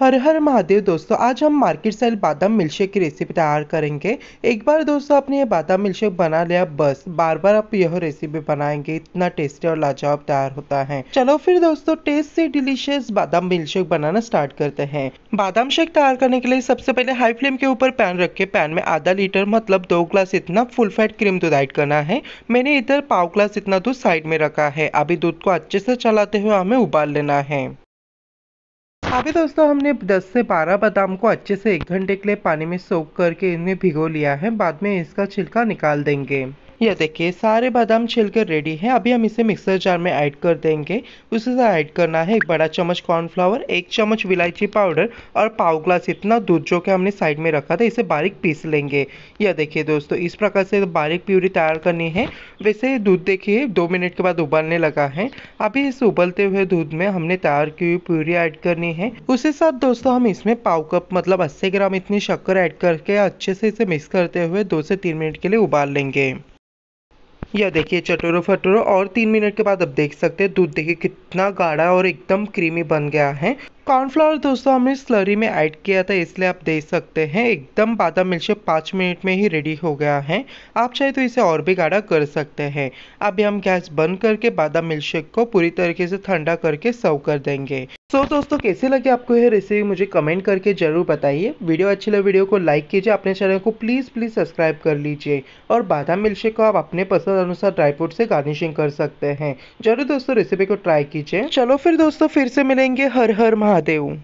हर हर महादेव दोस्तों आज हम मार्केट सेल बादाम मिल्कशेक की रेसिपी तैयार करेंगे एक बार दोस्तों आपने ये बादाम मिल्कशेक बना लिया बस बार बार आप यह रेसिपी बनाएंगे इतना टेस्टी और लाजवाब तैयार होता है चलो फिर दोस्तों टेस्ट से डिलीशियस बादाम मिल्कशेक बनाना स्टार्ट करते हैं बादाम शेक तैयार करने के लिए सबसे पहले हाई फ्लेम के ऊपर पैन रख के पैन में आधा लीटर मतलब दो ग्लास इतना फुल फैट क्रीम दूध ऐड करना है मैंने इधर पाव ग्लास इतना दूध साइड में रखा है अभी दूध को अच्छे से चलाते हुए हमें उबाल लेना है अभी दोस्तों हमने 10 से 12 बादाम को अच्छे से एक घंटे के लिए पानी में सोख करके इन्हें भिगो लिया है बाद में इसका छिलका निकाल देंगे यह देखिए सारे बादाम छिलकर रेडी है अभी हम इसे मिक्सर जार में ऐड कर देंगे उसी से ऐड करना है एक बड़ा चम्मच कॉर्नफ्लावर एक चम्मच विलायची पाउडर और पाव ग्लास इतना दूध जो कि हमने साइड में रखा था इसे बारीक पीस लेंगे यह देखिए दोस्तों इस प्रकार से बारीक प्यूरी तैयार करनी है वैसे दूध देखिए दो मिनट के बाद उबलने लगा है अभी इस उबलते हुए दूध में हमने तैयार की हुई प्यूरी ऐड करनी है उसी साथ दोस्तों हम इसमें पाव कप मतलब अस्सी ग्राम इतनी शक्कर ऐड करके अच्छे से इसे मिक्स करते हुए दो से तीन मिनट के लिए उबाल लेंगे यह देखिए चटोरो फटोरो और तीन मिनट के बाद अब देख सकते हैं दूध देखिए कितना गाढ़ा और एकदम क्रीमी बन गया है कॉर्नफ्लावर दोस्तों हमने स्लरी में ऐड किया था इसलिए आप देख सकते हैं एकदम बादाम मिल्कशेक पाँच मिनट में ही रेडी हो गया है आप चाहे तो इसे और भी गाढ़ा कर सकते हैं अभी हम गैस बंद करके बादाम मिल्कशेक को पूरी तरीके से ठंडा करके सर्व कर देंगे सो so, दोस्तों कैसे लगे आपको यह रेसिपी मुझे कमेंट करके जरूर बताइए वीडियो अच्छी लगे वीडियो को लाइक कीजिए अपने चैनल को प्लीज़ प्लीज़ सब्सक्राइब कर लीजिए और बादाम मिल्कशेक को आप अपने पसंद अनुसार ड्राई फ्रूट से गार्निशिंग कर सकते हैं जरूर दोस्तों रेसिपी को ट्राई कीजिए चलो फिर दोस्तों फिर से मिलेंगे हर हर महा Amadeu